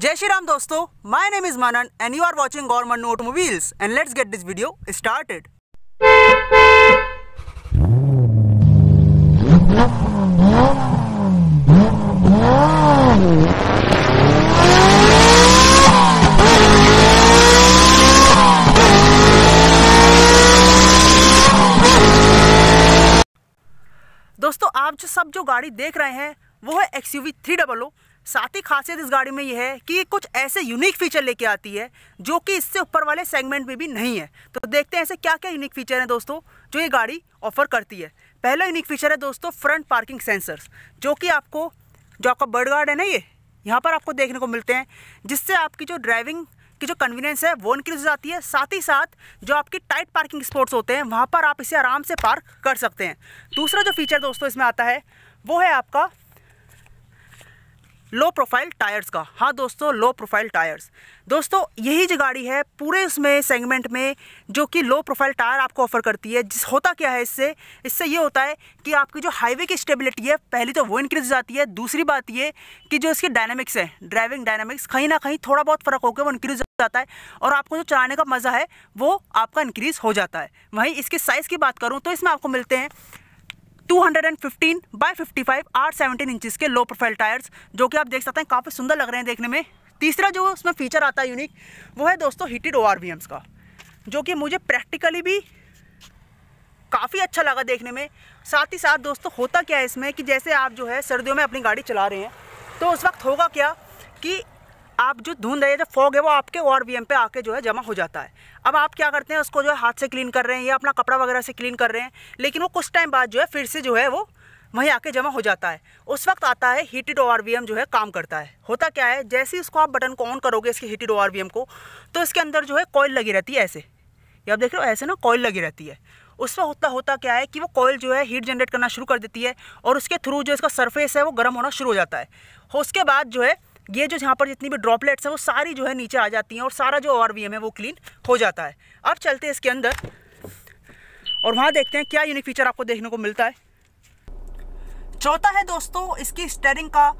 जय श्री राम दोस्तों my name is Manan and you are watching government automobiles and let's get this video started दोस्तों आप जो सब जो गाड़ी देख रहे हैं वो है X U V three double O साथ ही खासियत इस गाड़ी में यह है कि ये कुछ ऐसे यूनिक फीचर लेके आती है जो कि इससे ऊपर वाले सेगमेंट में भी नहीं है तो देखते हैं ऐसे क्या क्या यूनिक फीचर हैं दोस्तों जो ये गाड़ी ऑफर करती है पहला यूनिक फीचर है दोस्तों फ्रंट पार्किंग सेंसर्स जो कि आपको जो आपका बर्ड गार्ड है ना ये यहाँ पर आपको देखने को मिलते हैं जिससे आपकी जो ड्राइविंग की जो कन्वीनियंस है वो इनक्रीज हो जाती है साथ ही साथ जो आपकी टाइट पार्किंग स्पॉट्स होते हैं वहाँ पर आप इसे आराम से पार्क कर सकते हैं दूसरा जो फीचर दोस्तों इसमें आता है वो है आपका लो प्रोफाइल टायर्स का हाँ दोस्तों लो प्रोफाइल टायर्स दोस्तों यही जो गाड़ी है पूरे उसमें सेगमेंट में जो कि लो प्रोफाइल टायर आपको ऑफर करती है जिस होता क्या है इससे इससे ये होता है कि आपकी जो हाईवे की स्टेबिलिटी है पहली तो वो इंक्रीज हो जाती है दूसरी बात ये कि जो इसके डायनामिक्स है ड्राइविंग डायनामिक्स कहीं ना कहीं थोड़ा बहुत फ़र्क होकर वो इंक्रीज जाता है और आपको जो चलाने का मज़ा है वो आपका इंक्रीज़ हो जाता है वहीं इसके साइज़ की बात करूँ तो इसमें आपको मिलते हैं 215 बाय 55 आर सेवनटीन इंचज़ के लो प्रोफाइल टायर्स जो कि आप देख सकते हैं काफ़ी सुंदर लग रहे हैं देखने में तीसरा जो उसमें फ़ीचर आता है यूनिक वो है दोस्तों हीटेड ओ का जो कि मुझे प्रैक्टिकली भी काफ़ी अच्छा लगा देखने में साथ ही साथ दोस्तों होता क्या है इसमें कि जैसे आप जो है सर्दियों में अपनी गाड़ी चला रहे हैं तो उस वक्त होगा क्या कि आप जो धुंध है जो फॉग है वो आपके ओ वी पे आके जो है जमा हो जाता है अब आप क्या करते हैं उसको जो है हाथ से क्लीन कर रहे हैं या अपना कपड़ा वगैरह से क्लीन कर रहे हैं लेकिन वो कुछ टाइम बाद जो है फिर से जो है वो वहीं आके जमा हो जाता है उस वक्त आता है हीटेड ओ जो है काम करता है होता क्या है जैसे ही उसको आप बटन को ऑन करोगे इसके हीटेड ओ को तो इसके अंदर जो है कॉयल लगी रहती है ऐसे ये आप देख रहे हो ऐसे ना कॉयल लगी रहती है उसमें होता होता क्या है कि वो कॉयल जो है हीट जनरेट करना शुरू कर देती है और उसके थ्रू जो इसका सरफेस है वो गर्म होना शुरू हो जाता है उसके बाद जो है ये जो यहाँ पर जितनी भी ड्रॉपलेट्स हैं वो सारी जो है नीचे आ जाती हैं और सारा जो और है वो क्लीन हो जाता है अब चलते हैं इसके अंदर और वहाँ देखते हैं क्या यूनिक फीचर आपको देखने को मिलता है चौथा है दोस्तों इसकी स्टेयरिंग का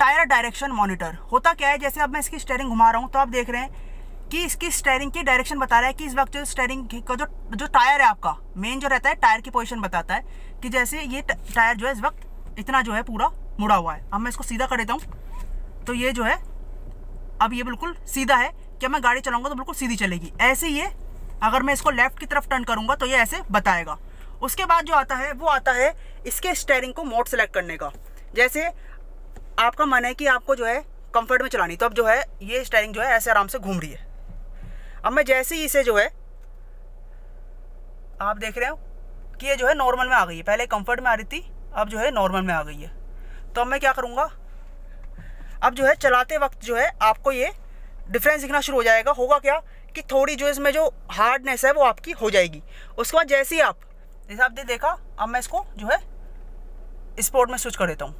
टायर डायरेक्शन मॉनिटर होता क्या है जैसे अब मैं इसकी स्टेयरिंग घुमा रहा हूँ तो आप देख रहे हैं कि इसकी स्टेयरिंग की डायरेक्शन बता रहा है कि इस वक्त जो स्टेयरिंग का जो जो टायर है आपका मेन जो रहता है टायर की पोजिशन बताता है कि जैसे ये टायर जो है इस वक्त इतना जो है पूरा मुड़ा हुआ है अब मैं इसको सीधा कर देता हूँ तो ये जो है अब ये बिल्कुल सीधा है क्या मैं गाड़ी चलाऊंगा तो बिल्कुल सीधी चलेगी ऐसे ये अगर मैं इसको लेफ्ट की तरफ टर्न करूंगा तो ये ऐसे बताएगा उसके बाद जो आता है वो आता है इसके स्टेयरिंग को मोड सेलेक्ट करने का जैसे आपका मन है कि आपको जो है कंफर्ट में चलानी तो अब जो है ये स्टेयरिंग जो है ऐसे आराम से घूम रही है अब मैं जैसे ही इसे जो है आप देख रहे हो कि ये जो है नॉर्मल में आ गई है पहले कंफर्ट में आ रही थी अब जो है नॉर्मल में आ गई है तो अब मैं क्या करूँगा अब जो है चलाते वक्त जो है आपको ये डिफरेंस दिखना शुरू हो जाएगा होगा क्या कि थोड़ी जो इसमें जो हार्डनेस है वो आपकी हो जाएगी उसके बाद जैसे ही आप जैसे आपने देखा अब मैं इसको जो है स्पोर्ट में स्विच कर देता हूँ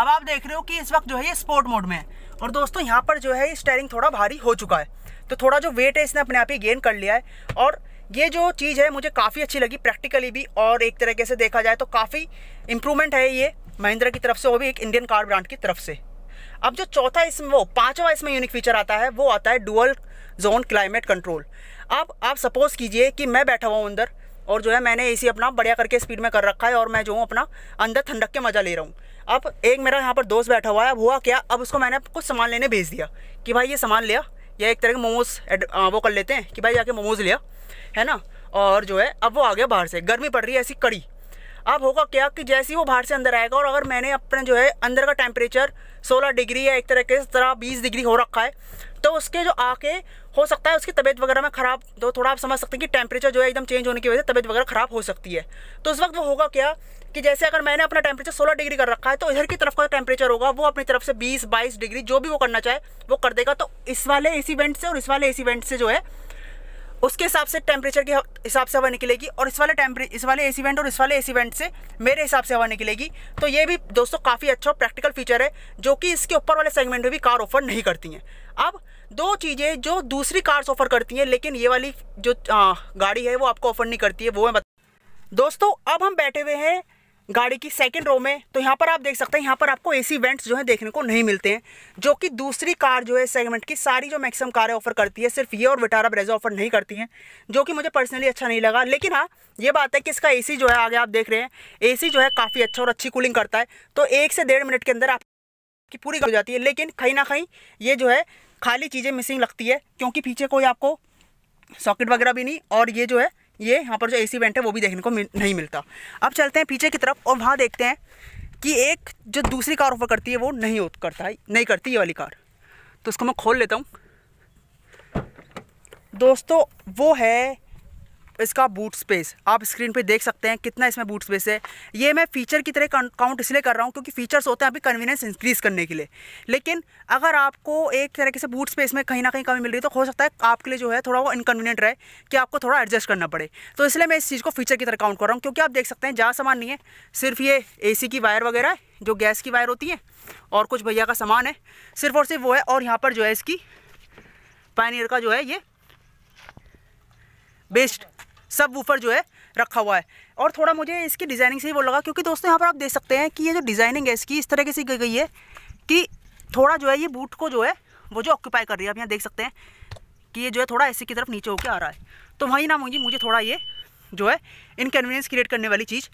अब आप देख रहे हो कि इस वक्त जो है ये स्पोर्ट मोड में है और दोस्तों यहाँ पर जो है स्टेयरिंग थोड़ा भारी हो चुका है तो थोड़ा जो वेट है इसने अपने आप ही गेन कर लिया है और ये जो चीज़ है मुझे काफ़ी अच्छी लगी प्रैक्टिकली भी और एक तरीके से देखा जाए तो काफ़ी इम्प्रूवमेंट है ये महिंद्रा की तरफ से वो भी एक इंडियन कार ब्रांड की तरफ से अब जो चौथा इसमें वो पांचवा इसमें यूनिक फीचर आता है वो आता है डुअल जोन क्लाइमेट कंट्रोल अब आप सपोज़ कीजिए कि मैं बैठा हुआ हूँ अंदर और जो है मैंने एसी अपना बढ़िया करके स्पीड में कर रखा है और मैं जो हूँ अपना अंदर ठंडक के मज़ा ले रहा हूँ अब एक मेरा यहाँ पर दोस्त बैठा हुआ है अब हुआ क्या अब उसको मैंने कुछ सामान लेने भेज दिया कि भाई ये सामान लिया या एक तरह के मोमोज़ वो कर लेते हैं कि भाई जाके मोमोज़ लिया है ना और जो है अब वो आ गया बाहर से गर्मी पड़ रही है ऐसी कड़ी अब होगा क्या कि जैसे ही वो बाहर से अंदर आएगा और अगर मैंने अपना जो है अंदर का टेम्परेचर 16 डिग्री या एक तरह के तरह 20 डिग्री हो रखा है तो उसके जो आके हो सकता है उसकी तबीयत वगैरह में ख़राब तो थोड़ा आप समझ सकते हैं कि टेम्परेचर जो है एकदम चेंज होने की वजह से तबीयत वगैरह ख़राब हो सकती है तो उस वक्त वो होगा क्या कि जैसे अगर मैंने अपना टेम्परेचर सोलह डिग्री कर रखा है तो इधर की तरफ का टेम्परेचर होगा वो अपनी तरफ से बीस बाईस डिग्री जो भी वो करना चाहे वो कर देगा तो इस वाले इस इवेंट से और इस वाले इस इवेंट से जो है उसके हिसाब से टेम्परेचर के हिसाब से हवा निकलेगी और इस वाले टेम्परे इस वाले एसी वेंट और इस वाले एसी वेंट से मेरे हिसाब से हवा निकलेगी तो ये भी दोस्तों काफ़ी अच्छा और प्रैक्टिकल फीचर है जो कि इसके ऊपर वाले सेगमेंट में भी कार ऑफर नहीं करती हैं अब दो चीज़ें जो दूसरी कार्स ऑफर करती हैं लेकिन ये वाली जो आ, गाड़ी है वो आपको ऑफर नहीं करती है वो है दोस्तों अब हम बैठे हुए हैं गाड़ी की सेकेंड रो में तो यहाँ पर आप देख सकते हैं यहाँ पर आपको एसी वेंट्स जो है देखने को नहीं मिलते हैं जो कि दूसरी कार जो है सेगमेंट की सारी जो मैक्सिमम कारें ऑफर करती है सिर्फ ये और विटारा ब्रेजा ऑफर नहीं करती हैं जो कि मुझे पर्सनली अच्छा नहीं लगा लेकिन हाँ ये बात है कि इसका ए जो है आगे आप देख रहे हैं ए जो है काफ़ी अच्छा और अच्छी कूलिंग करता है तो एक से डेढ़ मिनट के अंदर आपकी पूरी हो जाती है लेकिन कहीं ना कहीं ये जो है खाली चीज़ें मिसिंग लगती है क्योंकि पीछे कोई आपको सॉकेट वगैरह भी नहीं और ये जो है ये यहाँ पर जो एसी वेंट है वो भी देखने को नहीं मिलता अब चलते हैं पीछे की तरफ और वहाँ देखते हैं कि एक जो दूसरी कार ऑफर करती है वो नहीं करता है नहीं करती ये वाली कार तो उसको मैं खोल लेता हूँ दोस्तों वो है इसका बूट स्पेस आप स्क्रीन पे देख सकते हैं कितना इसमें बूट स्पेस है ये मैं फ़ीचर की तरह काउंट इसलिए कर रहा हूँ क्योंकि फ़ीचर्स होते हैं अभी कन्वीनियंस इंक्रीज़ करने के लिए लेकिन अगर आपको एक तरीके से बूट स्पेस में कहीं ना कहीं कमी मिल रही है तो हो सकता है आपके लिए जो है थोड़ा वो इनकन्वीनियंट रहे कि आपको थोड़ा एडजस्ट करना पड़े तो इसलिए मैं इस चीज़ को फीचर की तरह काउंट कर रहा हूँ क्योंकि आप देख सकते हैं ज़्यादा सामान नहीं है सिर्फ ये ए की वायर वगैरह है जो गैस की वायर होती है और कुछ भैया का सामान है सिर्फ और सिर्फ वो है और यहाँ पर जो है इसकी पानीर का जो है ये बेस्ट सब वूफर जो है रखा हुआ है और थोड़ा मुझे इसकी डिज़ाइनिंग से ही वो लगा क्योंकि दोस्तों यहाँ पर आप देख सकते हैं कि ये जो डिज़ाइनिंग है इसकी इस तरह की सीख गई है कि थोड़ा जो है ये बूट को जो है वो जो ऑक्यूपाई कर रही है आप यहाँ देख सकते हैं कि ये जो है थोड़ा ए की तरफ नीचे होकर आ रहा है तो वहीं ना मुझे मुझे थोड़ा ये जो है इनकन्वीनियंस क्रिएट करने वाली चीज़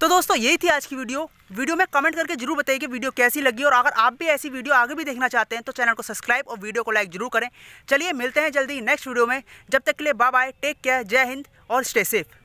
तो दोस्तों यही थी आज की वीडियो वीडियो में कमेंट करके जरूर बताइए कि वीडियो कैसी लगी और अगर आप भी ऐसी वीडियो आगे भी देखना चाहते हैं तो चैनल को सब्सक्राइब और वीडियो को लाइक जरूर करें चलिए मिलते हैं जल्दी नेक्स्ट वीडियो में जब तक के लिए बाय बाय टेक केयर जय हिंद और स्टे सेफ़